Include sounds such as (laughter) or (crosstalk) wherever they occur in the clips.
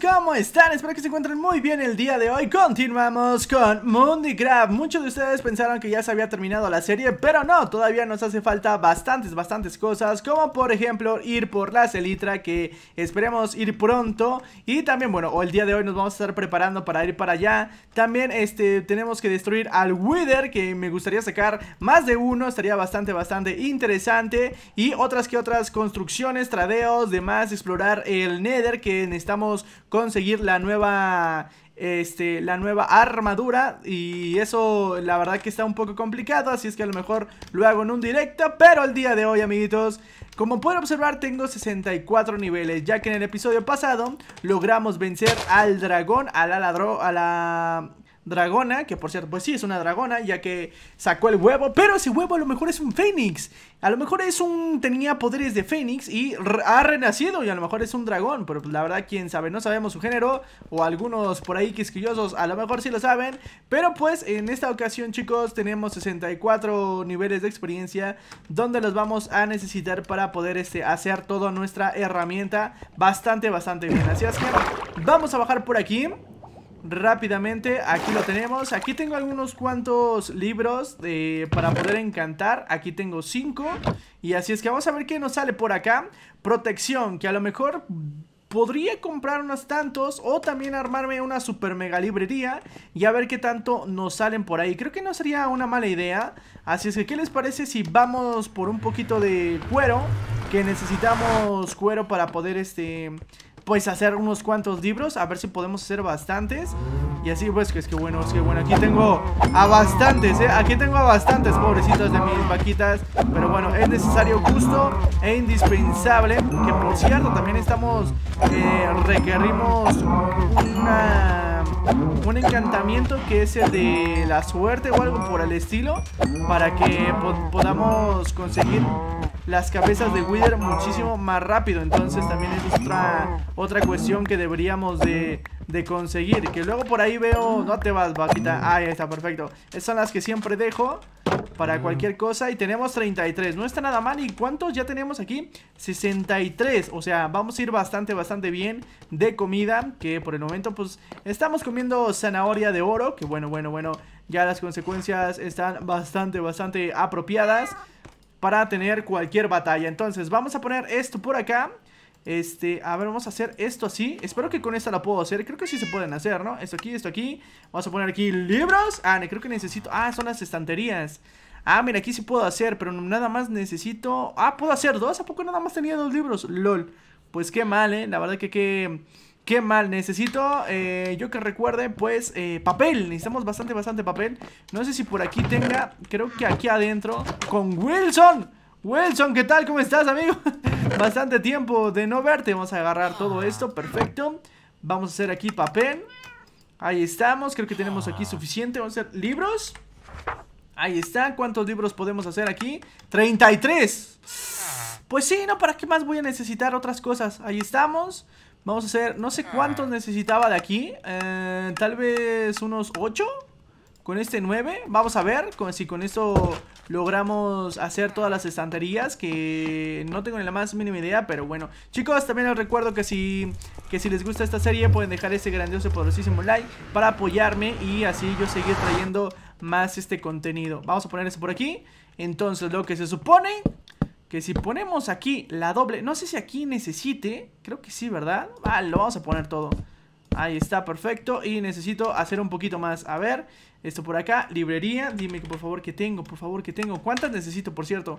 ¿cómo están? Espero que se encuentren muy bien el día de hoy Continuamos con Mundicraft Muchos de ustedes pensaron que ya se había terminado la serie Pero no, todavía nos hace falta bastantes, bastantes cosas Como por ejemplo ir por la Celitra que esperemos ir pronto Y también, bueno, o el día de hoy nos vamos a estar preparando para ir para allá También este, tenemos que destruir al Wither que me gustaría sacar más de uno Estaría bastante, bastante interesante Y otras que otras construcciones, tradeos, demás, explorar el Nether que necesitamos conseguir la nueva este, la nueva armadura y eso la verdad que está un poco complicado, así es que a lo mejor lo hago en un directo, pero el día de hoy amiguitos, como pueden observar tengo 64 niveles, ya que en el episodio pasado logramos vencer al dragón, a la ladrón, a la dragona, que por cierto, pues sí, es una dragona, ya que sacó el huevo, pero ese huevo a lo mejor es un fénix, a lo mejor es un, tenía poderes de fénix y ha renacido y a lo mejor es un dragón, pero pues la verdad, quién sabe, no sabemos su género, o algunos por ahí quisquillosos a lo mejor sí lo saben, pero pues en esta ocasión chicos tenemos 64 niveles de experiencia, donde los vamos a necesitar para poder este, hacer toda nuestra herramienta bastante, bastante bien, así es que vamos a bajar por aquí rápidamente, aquí lo tenemos. Aquí tengo algunos cuantos libros para poder encantar. Aquí tengo cinco Y así es que vamos a ver qué nos sale por acá. Protección, que a lo mejor podría comprar unos tantos o también armarme una super mega librería y a ver qué tanto nos salen por ahí. Creo que no sería una mala idea. Así es que, ¿qué les parece si vamos por un poquito de cuero? Que necesitamos cuero para poder este pues hacer unos cuantos libros, a ver si podemos hacer bastantes. Y así, pues, que es que bueno, es que bueno, aquí tengo a bastantes, ¿eh? Aquí tengo a bastantes, pobrecitos de mis vaquitas. Pero bueno, es necesario, justo e indispensable. Que por cierto, también estamos, eh, requerimos una un encantamiento que es el de la suerte o algo por el estilo para que podamos conseguir las cabezas de Wither muchísimo más rápido Entonces también es otra, otra cuestión que deberíamos de, conseguir Que luego por ahí veo... No te vas, vaquita Ah, ahí está, perfecto Esas son las que siempre dejo para mm. cualquier cosa. Y tenemos 33, no está nada mal. ¿Y cuántos ya tenemos aquí? 63, o sea, vamos a ir bastante, bastante bien de comida. Que por el momento, pues, estamos comiendo zanahoria de oro. Que bueno, bueno, bueno, ya las consecuencias están bastante, bastante apropiadas para tener cualquier batalla. Entonces, vamos a poner esto por acá. Este, a ver, vamos a hacer esto así Espero que con esta la puedo hacer, creo que sí se pueden hacer, ¿no? Esto aquí, esto aquí, vamos a poner aquí libros Ah, creo que necesito, ah, son las estanterías Ah, mira, aquí sí puedo hacer, pero nada más necesito Ah, puedo hacer dos, ¿a poco nada más tenía dos libros? LOL, pues qué mal, ¿eh? La verdad que qué... Qué mal, necesito, eh, yo que recuerde, pues, eh, papel Necesitamos bastante, bastante papel No sé si por aquí tenga, creo que aquí adentro Con Wilson Wilson, ¿qué tal? ¿Cómo estás, amigo? (laughs) Bastante tiempo de no verte. Vamos a agarrar todo esto, perfecto. Vamos a hacer aquí papel. Ahí estamos, creo que tenemos aquí suficiente. Vamos a hacer libros. Ahí está, ¿cuántos libros podemos hacer aquí? ¡33! Pues sí, ¿no? ¿Para qué más voy a necesitar otras cosas? Ahí estamos. Vamos a hacer, no sé cuántos necesitaba de aquí. Eh, tal vez unos 8 con este 9, vamos a ver si con esto logramos hacer todas las estanterías que no tengo ni la más mínima idea, pero bueno. Chicos, también les recuerdo que si, que si les gusta esta serie pueden dejar ese grandioso y poderosísimo like para apoyarme y así yo seguir trayendo más este contenido. Vamos a poner eso por aquí. Entonces, lo que se supone que si ponemos aquí la doble, no sé si aquí necesite, creo que sí, ¿verdad? Ah, lo vamos a poner todo. Ahí está, perfecto. Y necesito hacer un poquito más. A ver, esto por acá, librería, dime que por favor que tengo, por favor que tengo. ¿Cuántas necesito, por cierto?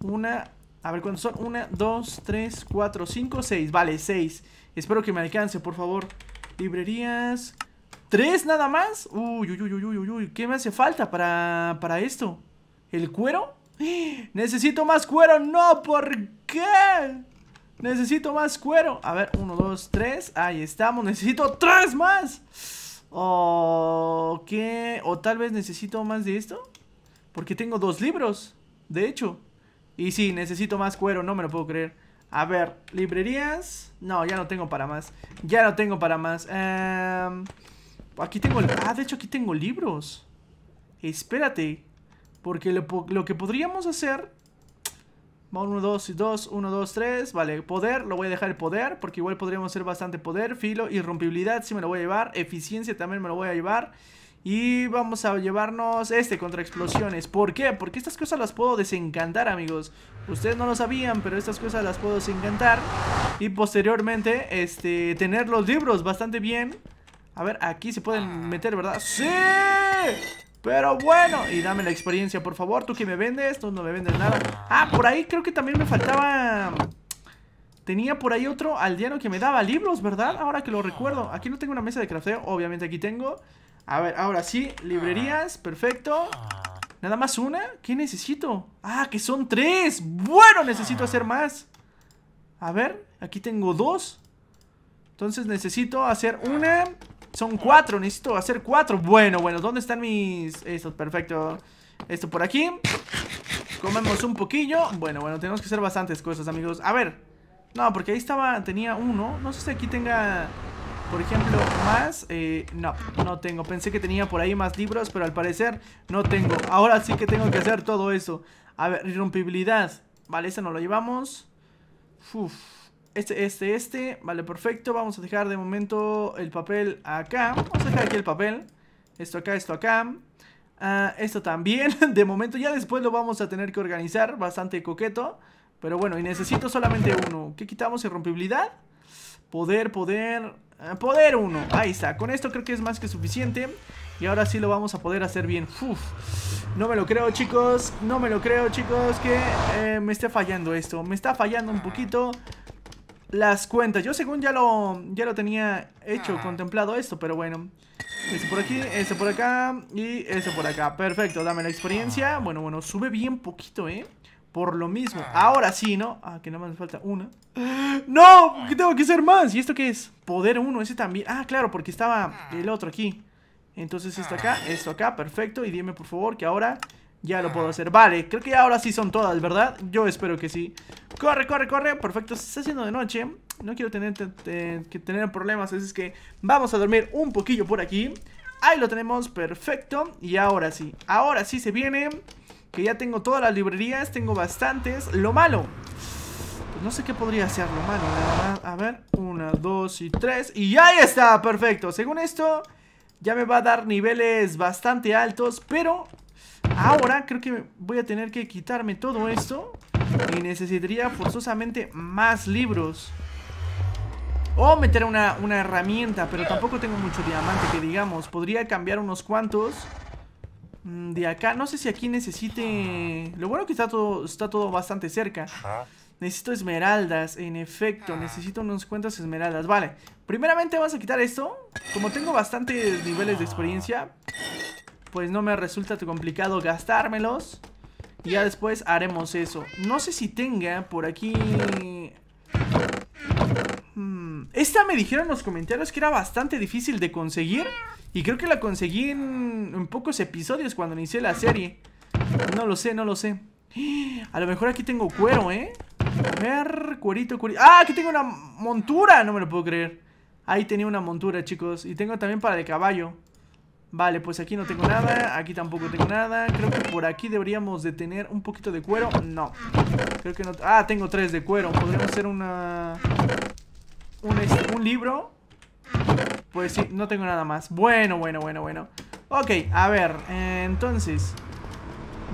Una, a ver cuántas son. Una, dos, tres, cuatro, cinco, seis. Vale, seis. Espero que me alcance, por favor. Librerías. ¿Tres nada más? Uy, uy, uy, uy, uy, uy. ¿Qué me hace falta para, para esto? ¿El cuero? (gasps) Necesito más cuero. No, ¿por qué? Necesito más cuero. A ver, uno, dos, tres. Ahí estamos. (laughs) Necesito tres más. O oh, qué, o tal vez necesito más de esto, porque tengo dos libros, de hecho. Y sí, necesito más cuero, no me lo puedo creer. A ver, librerías. No, ya no tengo para más. Ya no tengo para más. Em, aquí tengo... Ah, de hecho aquí tengo libros. Espérate. Porque lo que podríamos hacer 1, 2, 2, 1, 2, 3. Vale, poder, lo voy a dejar el poder. Porque igual podríamos hacer bastante poder. Filo, irrompibilidad, sí me lo voy a llevar. Eficiencia también me lo voy a llevar. Y vamos a llevarnos este contra explosiones. ¿Por qué? Porque estas cosas las puedo desencantar, amigos. Ustedes no lo sabían, pero estas cosas las puedo desencantar. Y posteriormente, este, tener los libros bastante bien. A ver, aquí se pueden ah. meter, ¿verdad? ¡Sí! Pero bueno, y dame la experiencia, por favor. Tú que me vendes, tú no me vendes nada. Ah, por ahí creo que también me faltaba... Tenía por ahí otro aldeano que me daba libros, ¿verdad? Ahora que lo recuerdo. Aquí no tengo una mesa de crafteo, obviamente aquí tengo. A ver, ahora sí, librerías, perfecto. ¿Nada más una? ¿Qué necesito? Ah, que son tres. Bueno, necesito hacer más. A ver, aquí tengo dos. Entonces necesito hacer una... Son cuatro, necesito hacer cuatro. Bueno, bueno, ¿dónde están mis...? Esto, perfecto. Esto por aquí. Comemos un poquillo. Bueno, bueno, tenemos que hacer bastantes cosas, amigos. A ver. No, porque ahí estaba, tenía uno. No sé si aquí tenga, por ejemplo, más. Eh, no, no tengo. Pensé que tenía por ahí más libros, pero al parecer no tengo. Ahora sí que tengo que hacer todo eso. A ver, irrompibilidad. Vale, eso no lo llevamos. Uf. Este, este, este. Vale, perfecto. Vamos a dejar de momento el papel acá. Vamos a dejar aquí el papel. Esto acá, esto acá. Ah, esto también. (laughs) De momento ya después lo vamos a tener que organizar. Bastante coqueto. Pero bueno, y necesito solamente uno. ¿Qué quitamos? Irrompibilidad. Poder, poder. Eh, poder uno. Ahí está. Con esto creo que es más que suficiente. Y ahora sí lo vamos a poder hacer bien. No me lo creo, chicos. No me lo creo, chicos. Que eh, me esté fallando esto. Me está fallando un poquito las cuentas. Yo según ya lo, ya lo tenía hecho, ah. contemplado esto, pero bueno. Este por aquí, este por acá y este por acá. Perfecto, dame la experiencia. Ah. Bueno, bueno, sube bien poquito, ¿eh? Por lo mismo. Ah. Ahora sí, ¿no? Ah, que nada más me falta una. ¡No! ¿Qué tengo que hacer más? ¿Y esto qué es? Poder uno, ese también. Ah, claro, porque estaba el otro aquí. Entonces esto acá, esto acá, perfecto. Y dime por favor que ahora ya lo puedo hacer. Vale, creo que ahora sí son todas, ¿verdad? Yo espero que sí. Corre, corre, corre. Perfecto, se está haciendo de noche. No quiero tener que tener problemas, así es que vamos a dormir un poquillo por aquí. Ahí lo tenemos, perfecto. Y ahora sí, ahora sí se viene. Que ya tengo todas las librerías, tengo bastantes. Lo malo. no sé qué podría ser lo malo, A ver, una, dos y tres. Y ahí está, perfecto. Según esto, ya me va a dar niveles bastante altos, pero Ahora creo que voy a tener que quitarme todo esto. Y necesitaría forzosamente más libros. O meter una, herramienta, pero tampoco tengo mucho diamante que digamos. Podría cambiar unos cuantos mm, de acá. No sé si aquí necesite... Lo bueno que está todo, está todo bastante cerca. Necesito esmeraldas, en efecto. Ah. Necesito unos cuantos esmeraldas. Vale, primeramente vamos a quitar esto. Como tengo bastantes niveles de experiencia, pues no me resulta complicado gastármelos. Y ya después haremos eso. No sé si tenga por aquí... Mm, esta me dijeron en los comentarios que era bastante difícil de conseguir. Y creo que la conseguí en, pocos episodios cuando inicié la serie. No lo sé, no lo sé. A lo mejor aquí tengo cuero, ¿eh? ver, cuerito, cuerito. ¡Ah! Aquí tengo una montura. No me lo puedo creer. Ahí tenía una montura, chicos. Y tengo también para de caballo. Vale, pues aquí no tengo nada, aquí tampoco tengo nada Creo que por aquí deberíamos de tener un poquito de cuero No, creo que no... Ah, tengo tres de cuero Podríamos hacer una... Un, libro Pues sí, no tengo nada más Bueno, bueno, bueno, bueno Ok, a ver, entonces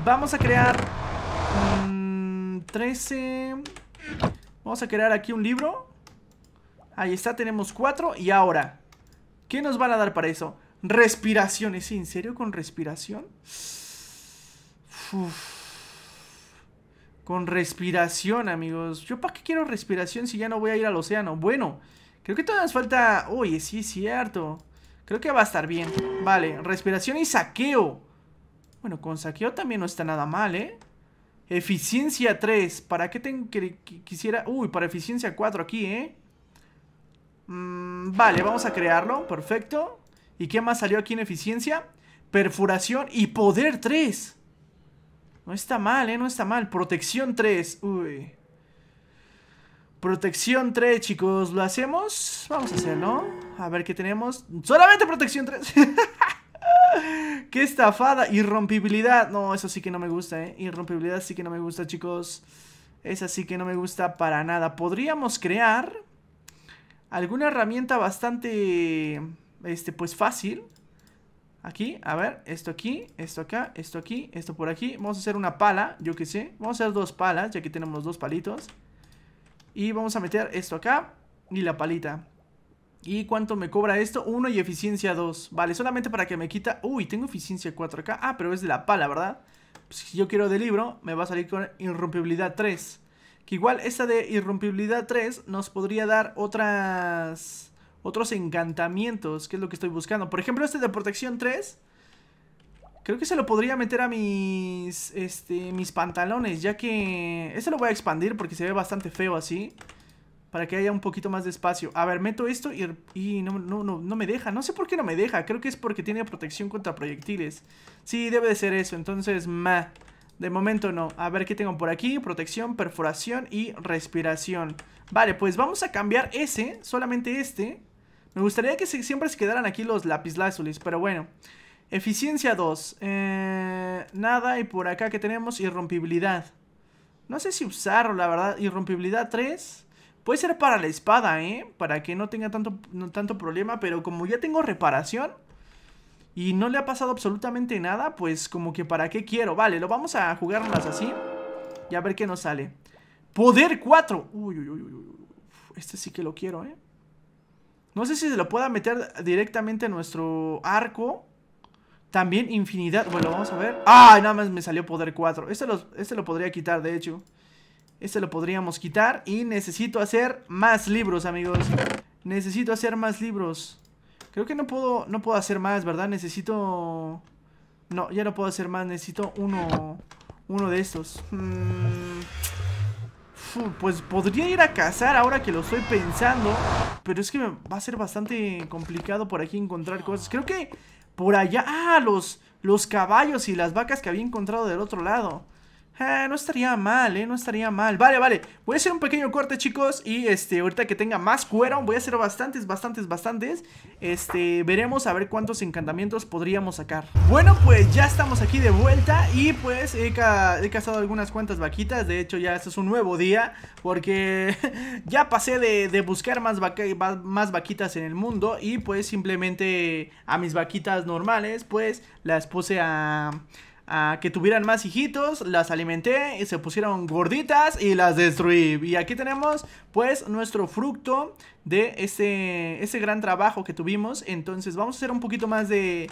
Vamos a crear... 13... Mm, vamos a crear aquí un libro Ahí está, tenemos cuatro Y ahora, ¿qué nos van a dar para eso? Respiración, ¿es en serio con respiración? Con respiración, amigos. ¿Yo para qué quiero respiración si ya no voy a ir al océano? Bueno, creo que todavía nos falta... Oye, sí, es cierto. Creo que va a estar bien. Vale, respiración y saqueo. Bueno, con saqueo también no está nada mal, ¿eh? Eficiencia 3. ¿Para qué tengo que, quisiera...? Uy, para eficiencia 4 aquí, ¿eh? Mm, vale, vamos a crearlo. Perfecto. ¿Y qué más salió aquí en eficiencia? Perforación y poder 3. No está mal, ¿eh? No está mal. Protección 3. Uy. Protección 3, chicos. ¿Lo hacemos? Vamos a hacerlo. A ver qué tenemos. Solamente protección 3. (laughs) ¡Qué estafada! Irrompibilidad. No, eso sí que no me gusta, ¿eh? Irrompibilidad sí que no me gusta, chicos. Esa sí que no me gusta para nada. Podríamos crear alguna herramienta bastante este, pues fácil. Aquí, a ver, esto aquí, esto acá, esto aquí, esto por aquí. Vamos a hacer una pala, yo que sé. Vamos a hacer dos palas, ya que tenemos dos palitos. Y vamos a meter esto acá y la palita. ¿Y cuánto me cobra esto? Uno y eficiencia 2. Vale, solamente para que me quita... Uy, tengo eficiencia 4 acá. Ah, pero es de la pala, ¿verdad? Pues, si yo quiero de libro, me va a salir con irrompibilidad 3. Que igual esta de irrompibilidad 3 nos podría dar otras otros encantamientos, que es lo que estoy buscando. Por ejemplo, este de protección 3. Creo que se lo podría meter a mis, este, mis pantalones, ya que... Este lo voy a expandir porque se ve bastante feo así. Para que haya un poquito más de espacio. A ver, meto esto y, y no, no, no, me deja. No sé por qué no me deja. Creo que es porque tiene protección contra proyectiles. Sí, debe de ser eso. Entonces, ma. De momento no. A ver qué tengo por aquí. Protección, perforación y respiración. Vale, pues vamos a cambiar ese. Solamente este. Me gustaría que siempre se quedaran aquí los lápiz lapislazulis, pero bueno. Eficiencia 2. Eh, nada, y por acá que tenemos irrompibilidad. No sé si usarlo, la verdad. Irrompibilidad 3. Puede ser para la espada, ¿eh? Para que no tenga tanto, tanto problema, pero como ya tengo reparación y no le ha pasado absolutamente nada, pues como que para qué quiero. Vale, lo vamos a jugarlas así y a ver qué nos sale. Poder 4. Uy, uy, uy, uy. Este sí que lo quiero, ¿eh? No sé si se lo pueda meter directamente en nuestro arco. También infinidad. Bueno, vamos a ver. ¡Ah! Nada más me salió poder 4. Este lo, este lo podría quitar, de hecho. Este lo podríamos quitar. Y necesito hacer más libros, amigos. Necesito hacer más libros. Creo que no puedo, no puedo hacer más, ¿verdad? Necesito... No, ya no puedo hacer más. Necesito uno, uno de estos. Hmm pues podría ir a cazar ahora que lo estoy pensando. Pero es que va a ser bastante complicado por aquí encontrar cosas. Creo que por allá... Ah, los, los caballos y las vacas que había encontrado del otro lado. Ah, no estaría mal, eh, no estaría mal. Vale, vale, voy a hacer un pequeño corte, chicos. Y este, ahorita que tenga más cuero, voy a hacer bastantes, bastantes, bastantes. Este, veremos a ver cuántos encantamientos podríamos sacar. Bueno, pues ya estamos aquí de vuelta. Y pues he, cazado algunas cuantas vaquitas. De hecho, ya este es un nuevo día. Porque (laughs) ya pasé de, buscar más vaquitas en el mundo. Y pues simplemente a mis vaquitas normales, pues las puse a que tuvieran más hijitos, las alimenté y se pusieron gorditas y las destruí. Y aquí tenemos pues nuestro fruto de ese, ese gran trabajo que tuvimos. Entonces vamos a hacer un poquito más de...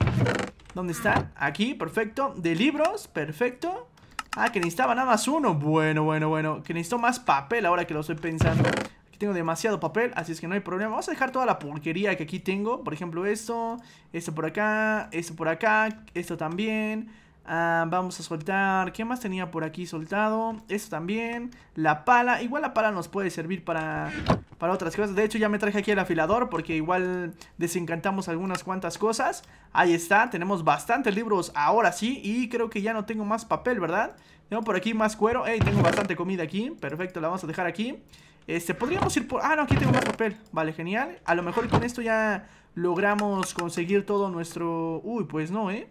¿Dónde está? Aquí, perfecto. De libros, perfecto. Ah, que necesitaba nada más uno. Bueno, bueno, bueno. Que necesito más papel ahora que lo estoy pensando. Aquí tengo demasiado papel, así es que no hay problema. Vamos a dejar toda la porquería que aquí tengo. Por ejemplo, esto, esto por acá, esto por acá, esto también. Ah, vamos a soltar. ¿Qué más tenía por aquí soltado? Esto también. La pala. Igual la pala nos puede servir para, para otras cosas. De hecho, ya me traje aquí el afilador porque igual desencantamos algunas cuantas cosas. Ahí está. Tenemos bastantes libros ahora sí. Y creo que ya no tengo más papel, ¿verdad? Tengo por aquí más cuero. Ey, tengo bastante comida aquí. Perfecto, la vamos a dejar aquí. Este, podríamos ir por... Ah, no, aquí tengo más papel. Vale, genial. A lo mejor con esto ya logramos conseguir todo nuestro... Uy, pues no, ¿eh?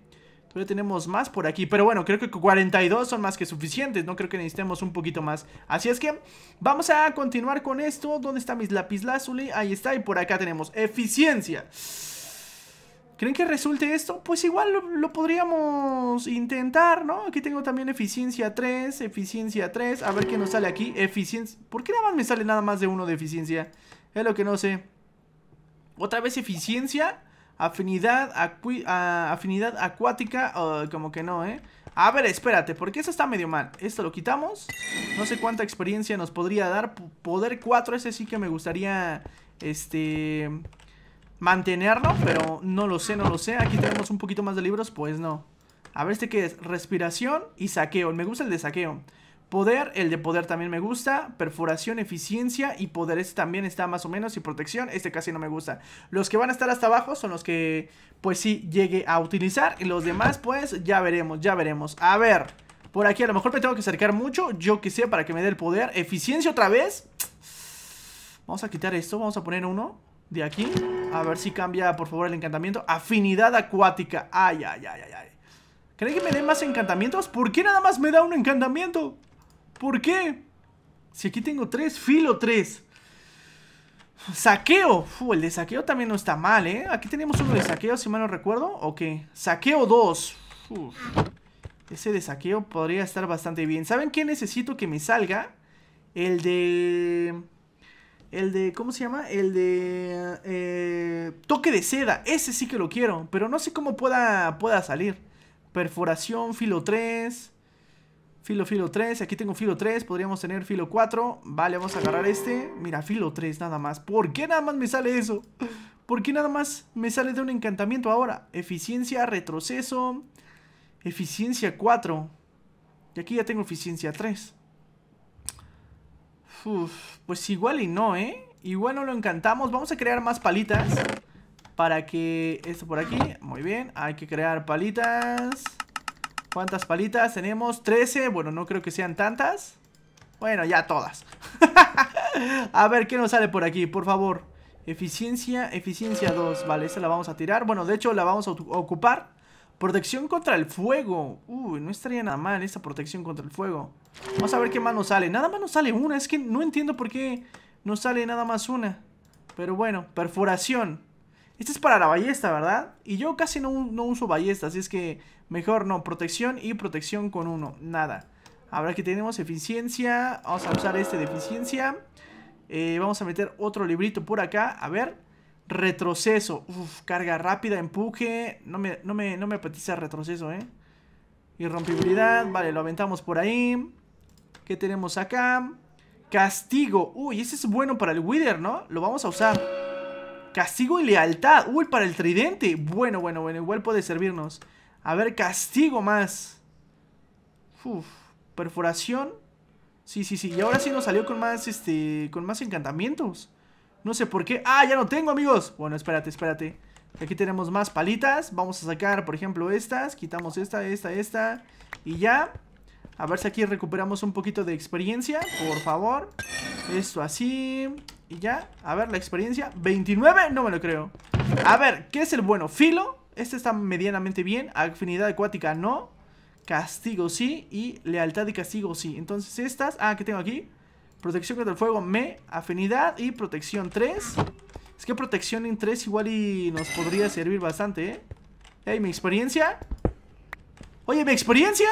pero tenemos más por aquí. Pero bueno, creo que 42 son más que suficientes. No creo que necesitemos un poquito más. Así es que vamos a continuar con esto. ¿Dónde está mis lazuli? Ahí está. Y por acá tenemos eficiencia. ¿Creen que resulte esto? Pues igual lo, podríamos intentar, ¿no? Aquí tengo también eficiencia 3, eficiencia 3. A ver qué nos sale aquí. Eficiencia... ¿Por qué nada más me sale nada más de uno de eficiencia? Es lo que no sé. Otra vez eficiencia. Afinidad, afinidad acuática, como que no, ¿eh? A ver, espérate, porque eso está medio mal. Esto lo quitamos. No sé cuánta experiencia nos podría dar. poder 4, ese sí que me gustaría, este, mantenerlo, pero no lo sé, no lo sé. Aquí tenemos un poquito más de libros, pues no. A ver, este que es respiración y saqueo. Me gusta el de saqueo. Poder, el de poder también me gusta. Perforación, eficiencia y poder. Este también está más o menos. Y protección, este casi no me gusta. Los que van a estar hasta abajo son los que, pues sí, llegue a utilizar. Y los demás, pues ya veremos, ya veremos. A ver, por aquí a lo mejor me tengo que acercar mucho. Yo que sé, para que me dé el poder. Eficiencia otra vez. Vamos a quitar esto, vamos a poner uno de aquí. A ver si cambia, por favor, el encantamiento. Afinidad acuática. Ay, ay, ay, ay, ay. ¿Creen que me den más encantamientos? ¿Por qué nada más me da un encantamiento? ¿Por qué? Si aquí tengo tres, filo tres Saqueo. el de saqueo también no está mal, ¿eh? Aquí tenemos uno de saqueo, si mal no recuerdo. Ok. Saqueo dos Ese de saqueo podría estar bastante bien. ¿Saben qué necesito que me salga? El de... El de... ¿Cómo se llama? El de... Eh, toque de seda. Ese sí que lo quiero. Pero no sé cómo pueda, pueda salir. Perforación, filo 3. Filo, filo 3. Aquí tengo filo 3. Podríamos tener filo 4. Vale, vamos a agarrar este. Mira, filo 3 nada más. ¿Por qué nada más me sale eso? ¿Por qué nada más me sale de un encantamiento ahora? Eficiencia, retroceso. Eficiencia 4. Y aquí ya tengo eficiencia 3. pues igual y no, ¿eh? Igual no lo encantamos. Vamos a crear más palitas. Para que... Esto por aquí. Muy bien. Hay que crear palitas. ¿Cuántas palitas tenemos? 13, bueno, no creo que sean tantas Bueno, ya todas (laughs) A ver, ¿qué nos sale por aquí? Por favor Eficiencia, eficiencia 2 Vale, esta la vamos a tirar Bueno, de hecho la vamos a ocupar Protección contra el fuego Uy, no estaría nada mal esta protección contra el fuego Vamos a ver qué más nos sale Nada más nos sale una, es que no entiendo por qué No sale nada más una Pero bueno, perforación Esta es para la ballesta, ¿verdad? Y yo casi no, no uso ballesta, así es que Mejor no, protección y protección con uno, nada. Ahora que tenemos eficiencia, vamos a usar este de eficiencia. Eh, vamos a meter otro librito por acá, a ver. Retroceso, carga rápida, empuje. No me, no me, retroceso, eh. Irrompibilidad, vale, lo aventamos por ahí. ¿Qué tenemos acá? Castigo. Uy, ese es bueno para el Wither, ¿no? Lo vamos a usar. Castigo y lealtad. Uy, para el tridente. Bueno, bueno, bueno, igual puede servirnos. A ver, castigo más. Uf, perforación. Sí, sí, sí. Y ahora sí nos salió con más, este, con más encantamientos. No sé por qué. ¡Ah, ya no tengo, amigos! Bueno, espérate, espérate. Aquí tenemos más palitas. Vamos a sacar, por ejemplo, estas. Quitamos esta, esta, esta. Y ya. A ver si aquí recuperamos un poquito de experiencia. Por favor. Esto así. Y ya. A ver, la experiencia. 29, no me lo creo. A ver, ¿qué es el bueno? Filo. Este está medianamente bien. Afinidad acuática no. Castigo sí. Y lealtad y castigo sí. Entonces estas... Ah, ¿qué tengo aquí? Protección contra el fuego, me. Afinidad y protección 3. Es que protección en 3 igual y nos podría servir bastante, ¿eh? Ey, mi experiencia. Oye, mi experiencia.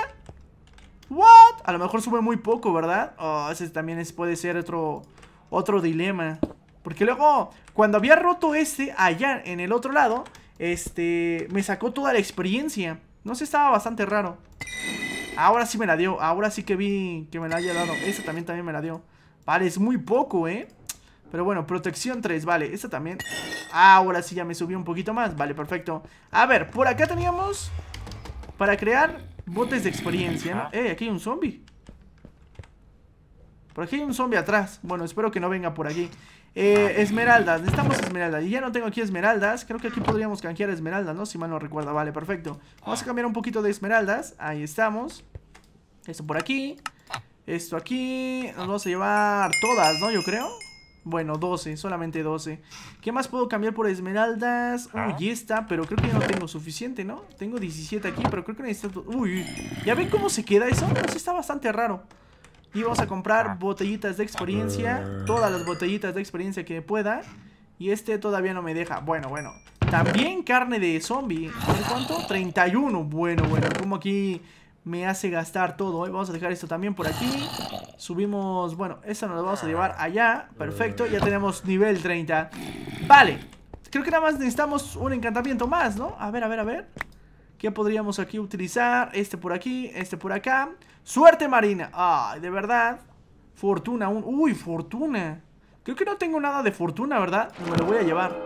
What? A lo mejor sube muy poco, ¿verdad? Oh, ese también es, puede ser otro, otro dilema. Porque luego, cuando había roto este allá en el otro lado, este, me sacó toda la experiencia. No sé, estaba bastante raro. Ahora sí me la dio. Ahora sí que vi que me la haya dado. Esta también, también me la dio. Vale, es muy poco, ¿eh? Pero bueno, protección 3, vale. Esta también. Ahora sí ya me subió un poquito más. Vale, perfecto. A ver, por acá teníamos... Para crear botes de experiencia, Eh, aquí hay un zombie. Por aquí hay un zombie atrás. Bueno, espero que no venga por aquí. Eh, esmeraldas, necesitamos esmeraldas. Y ya no tengo aquí esmeraldas. Creo que aquí podríamos canjear esmeraldas, ¿no? Si mal no recuerda. Vale, perfecto. Vamos a cambiar un poquito de esmeraldas. Ahí estamos. Esto por aquí. Esto aquí. Nos vamos a llevar todas, ¿no? Yo creo. Bueno, 12, solamente 12 ¿Qué más puedo cambiar por esmeraldas? Uy, está. Ah. esta, pero creo que ya no tengo suficiente, ¿no? Tengo 17 aquí, pero creo que necesito... Uy, ¿ya ven cómo se queda eso? Eso está bastante raro y vamos a comprar ah. botellitas de experiencia, ah. todas las botellitas de experiencia que pueda. Y este todavía no me deja. Bueno, bueno. También carne de zombie. ¿Cuánto? 31. Bueno, bueno. Como aquí me hace gastar todo. Vamos a dejar esto también por aquí. Subimos, bueno, eso nos la vamos a llevar allá. Perfecto, ya tenemos nivel 30. Vale, creo que nada más necesitamos un encantamiento más, ¿no? A ver, a ver, a ver. ¿Qué podríamos aquí utilizar? Este por aquí, este por acá. ¡Suerte, Marina! ¡Ay, de verdad! Fortuna, 1. ¡Uy, fortuna! Creo que no tengo nada de fortuna, ¿verdad? Me lo voy a llevar.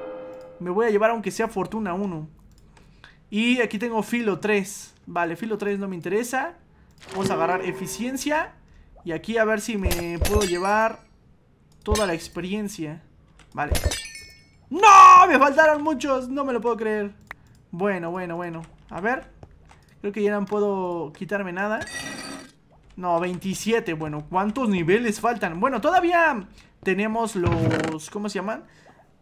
Me voy a llevar aunque sea fortuna 1. Y aquí tengo filo 3. Vale, filo 3 no me interesa. Vamos a agarrar eficiencia. Y aquí a ver si me puedo llevar toda la experiencia. Vale. ¡No! Me faltaron muchos. No me lo puedo creer. Bueno, bueno, bueno. A ver. Creo que ya no puedo quitarme nada. No, 27. Bueno, ¿cuántos niveles faltan? Bueno, todavía tenemos los... ¿Cómo se llaman?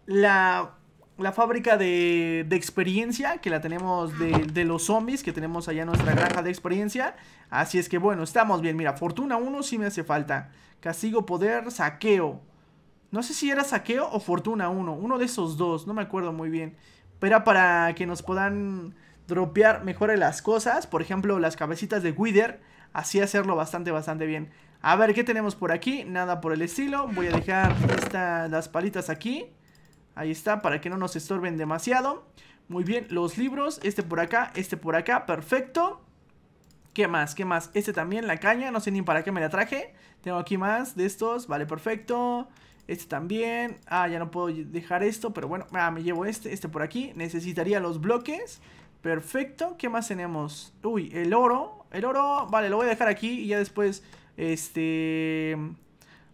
La, la fábrica de, de experiencia, que la tenemos de, de, los zombies, que tenemos allá en nuestra granja de experiencia. Así es que bueno, estamos bien. Mira, Fortuna 1 sí me hace falta. Castigo, poder, saqueo. No sé si era saqueo o Fortuna 1. Uno de esos dos, no me acuerdo muy bien. Pero para que nos puedan dropear mejor las cosas. Por ejemplo, las cabecitas de Wither. Así hacerlo bastante, bastante bien. A ver, ¿qué tenemos por aquí? Nada por el estilo. Voy a dejar las palitas aquí. Ahí está, para que no nos estorben demasiado. Muy bien, los libros. Este por acá, este por acá. Perfecto. ¿Qué más? ¿Qué más? Este también, la caña. No sé ni para qué me la traje. Tengo aquí más de estos. Vale, perfecto. Este también. Ah, ya no puedo dejar esto, pero bueno. Ah, me llevo este. Este por aquí. Necesitaría los bloques. Perfecto, ¿qué más tenemos? Uy, el oro, el oro, vale, lo voy a dejar aquí y ya después, este,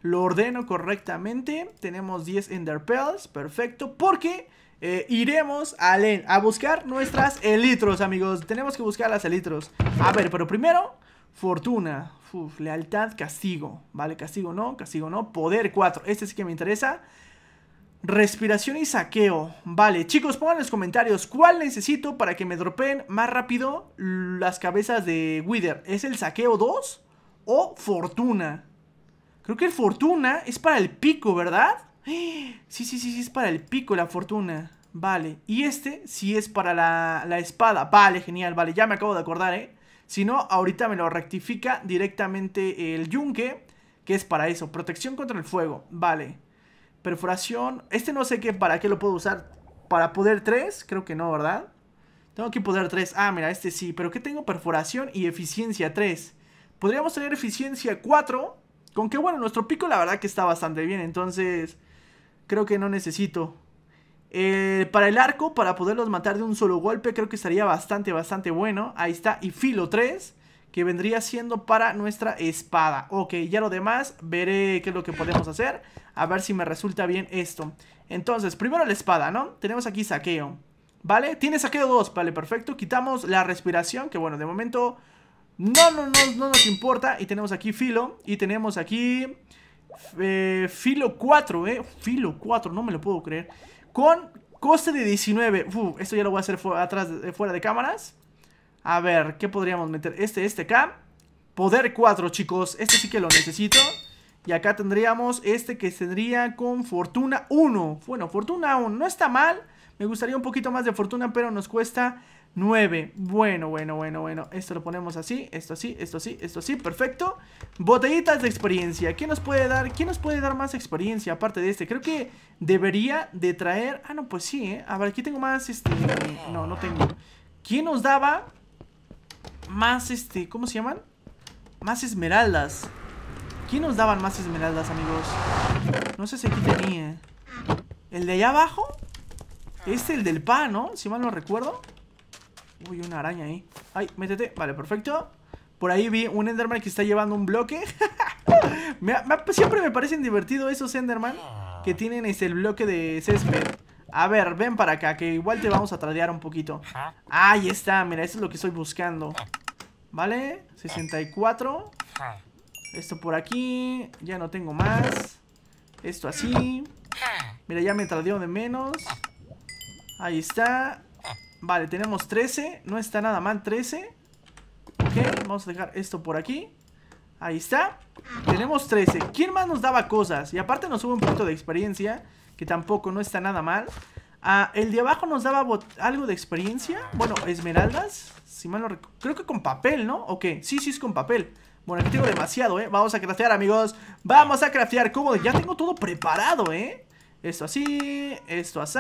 lo ordeno correctamente. Tenemos 10 Ender Pearls, perfecto, porque eh, iremos a, Len, a buscar nuestras elitros, amigos. Tenemos que buscar las elitros. A ver, pero primero, fortuna, lealtad, castigo, vale, castigo no, castigo no, poder 4, este sí que me interesa. Respiración y saqueo. Vale, chicos, pongan en los comentarios cuál necesito para que me dropeen más rápido las cabezas de Wither. ¿Es el saqueo 2 o fortuna? Creo que el fortuna es para el pico, ¿verdad? (gasps) Sí, sí, sí, sí, es para el pico la fortuna. Vale, y este sí es para la, la espada. Vale, genial, vale, ya me acabo de acordar, ¿eh? Si no, ahorita me lo rectifica directamente el yunque, que es para eso, protección contra el fuego. Vale. Perforación. Este no sé qué, para qué lo puedo usar. ¿Para poder 3? Creo que no, ¿verdad? Tengo que poder 3. Ah, mira, este sí. Pero que tengo perforación y eficiencia 3. Podríamos tener eficiencia 4. Con que, bueno, nuestro pico la verdad que está bastante bien. Entonces, creo que no necesito. Eh, para el arco, para poderlos matar de un solo golpe, creo que estaría bastante, bastante bueno. Ahí está. Y filo 3 que vendría siendo para nuestra espada. Ok, ya lo demás, veré qué es lo que podemos hacer, a ver si me resulta bien esto. Entonces, primero la espada, ¿no? Tenemos aquí saqueo, ¿vale? Tiene saqueo 2, vale, perfecto. Quitamos la respiración, que bueno, de momento no, no, no, no nos importa. Y tenemos aquí filo, y tenemos aquí filo 4, ¿eh? Filo 4, ¿eh? no me lo puedo creer. Con coste de 19, Uf, esto ya lo voy a hacer atrás, fuera de cámaras. A ver, ¿qué podríamos meter? Este, este acá. Poder 4, chicos. Este sí que lo necesito. Y acá tendríamos este que tendría con Fortuna 1. Bueno, Fortuna 1 no está mal. Me gustaría un poquito más de Fortuna, pero nos cuesta 9. Bueno, bueno, bueno, bueno. Esto lo ponemos así, esto así, esto así, esto así. Perfecto. Botellitas de experiencia. ¿Qué nos puede dar? ¿Quién nos puede dar más experiencia aparte de este? Creo que debería de traer... Ah, no, pues sí, ¿eh? A ver, aquí tengo más... Este... No, no tengo. ¿Quién nos daba más este, ¿cómo se llaman? Más esmeraldas. ¿Quién nos daban más esmeraldas, amigos? No sé si aquí tenía. ¿eh? ¿El de allá abajo? Este, el del pan, ¿no? Si mal no recuerdo. Uy, una araña ahí. Ay, métete. Vale, perfecto. Por ahí vi un Enderman que está llevando un bloque. (laughs) siempre me parecen divertidos esos Enderman que tienen este, el bloque de césped. A ver, ven para acá, que igual te vamos a tradear un poquito. Ahí está, mira, eso es lo que estoy buscando. Vale, 64. Esto por aquí. Ya no tengo más. Esto así. Mira, ya me tardé de menos. Ahí está. Vale, tenemos 13. No está nada mal 13. Ok, vamos a dejar esto por aquí. Ahí está. Tenemos 13. ¿Quién más nos daba cosas? Y aparte nos hubo un punto de experiencia, que tampoco no está nada mal. Ah, el de abajo nos daba algo de experiencia. Bueno, esmeraldas. Si mal no recuerdo. Creo que con papel, ¿no? Ok, Sí, sí, es con papel. Bueno, aquí tengo demasiado, ¿eh? Vamos a craftear, amigos. Vamos a craftear. Como ya tengo todo preparado, ¿eh? Esto así. Esto así.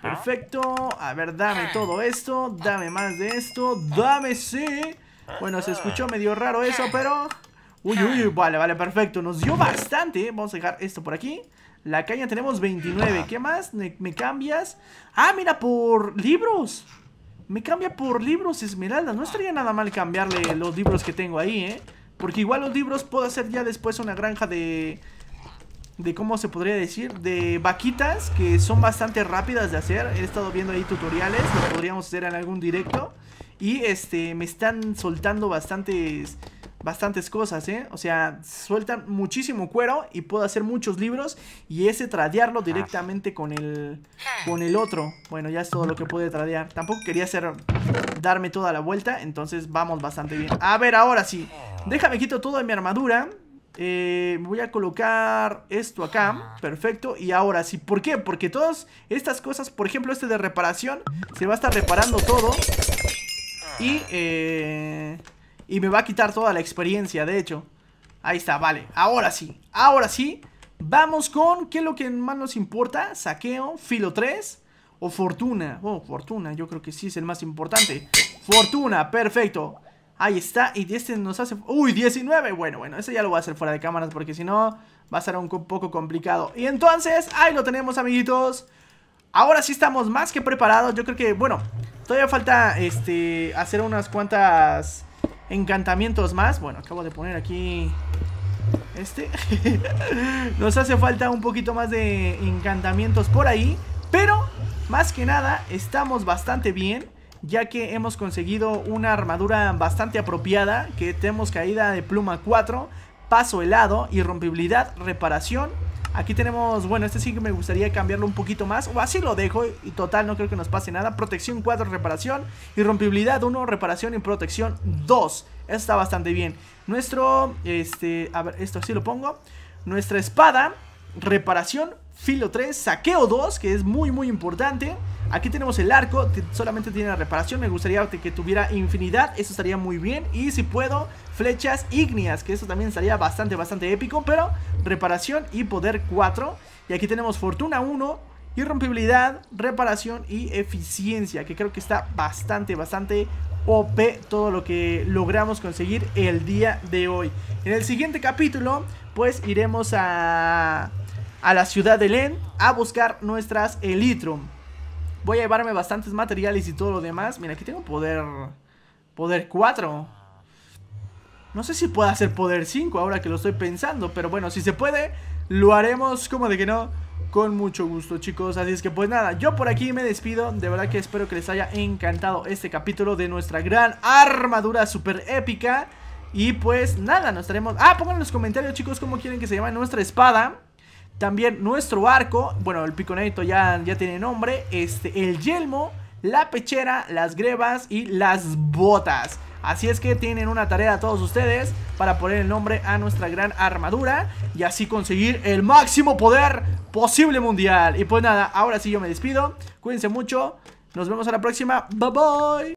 Perfecto. A ver, dame todo esto. Dame más de esto. Dame sí. Bueno, se escuchó medio raro eso, pero... Uy, ah. uy, vale, vale, perfecto. Nos dio bastante. ¿eh? Vamos a dejar esto por aquí. La caña tenemos 29. Ah. ¿Qué más? ¿Me, cambias? Ah, mira, por libros. Me cambia por libros, Esmeralda. No estaría nada mal cambiarle los libros que tengo ahí, ¿eh? Porque igual los libros puedo hacer ya después una granja de... De cómo se podría decir De vaquitas que son bastante rápidas de hacer He estado viendo ahí tutoriales Lo podríamos hacer en algún directo Y este, me están soltando bastantes bastantes cosas, ¿eh? O sea, sueltan muchísimo cuero y puedo hacer muchos libros y ese tradearlo ah. directamente con el, con el otro. Bueno, ya es todo lo que puede tradear. Tampoco quería hacer, darme toda la vuelta, entonces vamos bastante bien. A ver, ahora sí. Déjame quito toda mi armadura. Eh, voy a colocar esto acá, perfecto Y ahora sí, ¿por qué? Porque todas estas cosas, por ejemplo este de reparación Se va a estar reparando todo Y eh, y me va a quitar toda la experiencia, de hecho. Ahí está, vale. Ahora sí, ahora sí. Vamos con, ¿qué es lo que más nos importa? Saqueo, filo 3 o fortuna. Oh, fortuna, yo creo que sí es el más importante. Fortuna, perfecto. Ahí está, y este nos hace... ¡Uy, 19! Bueno, bueno, ese ya lo voy a hacer fuera de cámaras porque si no va a ser un poco complicado. Y entonces, ahí lo tenemos, amiguitos. Ahora sí estamos más que preparados. Yo creo que, bueno, todavía falta este hacer unas cuantas encantamientos más. Bueno, acabo de poner aquí este. (laughs) Nos hace falta un poquito más de encantamientos por ahí. Pero, más que nada, estamos bastante bien. Ya que hemos conseguido una armadura bastante apropiada. Que tenemos caída de pluma 4, paso helado, irrompibilidad, reparación Aquí tenemos, bueno, este sí que me gustaría cambiarlo un poquito más. O así lo dejo y total, no creo que nos pase nada. Protección 4, reparación. Irrompibilidad 1, reparación y protección 2. Está bastante bien. Nuestro, este, a ver, esto así lo pongo. Nuestra espada, reparación, filo 3, saqueo 2, que es muy, muy importante. Aquí tenemos el arco, solamente tiene la reparación Me gustaría que tuviera infinidad, eso estaría muy bien Y si puedo, flechas ígneas, que eso también estaría bastante, bastante épico Pero reparación y poder 4 Y aquí tenemos fortuna 1 Irrompibilidad, reparación y eficiencia Que creo que está bastante, bastante OP todo lo que logramos conseguir el día de hoy En el siguiente capítulo, pues iremos a... A la ciudad de Len a buscar nuestras Elitrum Voy a llevarme bastantes materiales y todo lo demás. Mira, aquí tengo poder... Poder 4. No sé si pueda hacer poder 5 ahora que lo estoy pensando. Pero bueno, si se puede, lo haremos como de que no. Con mucho gusto, chicos. Así es que pues nada, yo por aquí me despido. De verdad que espero que les haya encantado este capítulo de nuestra gran armadura super épica. Y pues nada, nos estaremos... Ah, pongan en los comentarios, chicos, cómo quieren que se llame nuestra espada. También nuestro barco, bueno, el piconeto ya, ya tiene nombre, este, el yelmo, la pechera, las grebas y las botas. Así es que tienen una tarea todos ustedes para poner el nombre a nuestra gran armadura y así conseguir el máximo poder posible mundial. Y pues nada, ahora sí yo me despido. Cuídense mucho. Nos vemos a la próxima. Bye bye.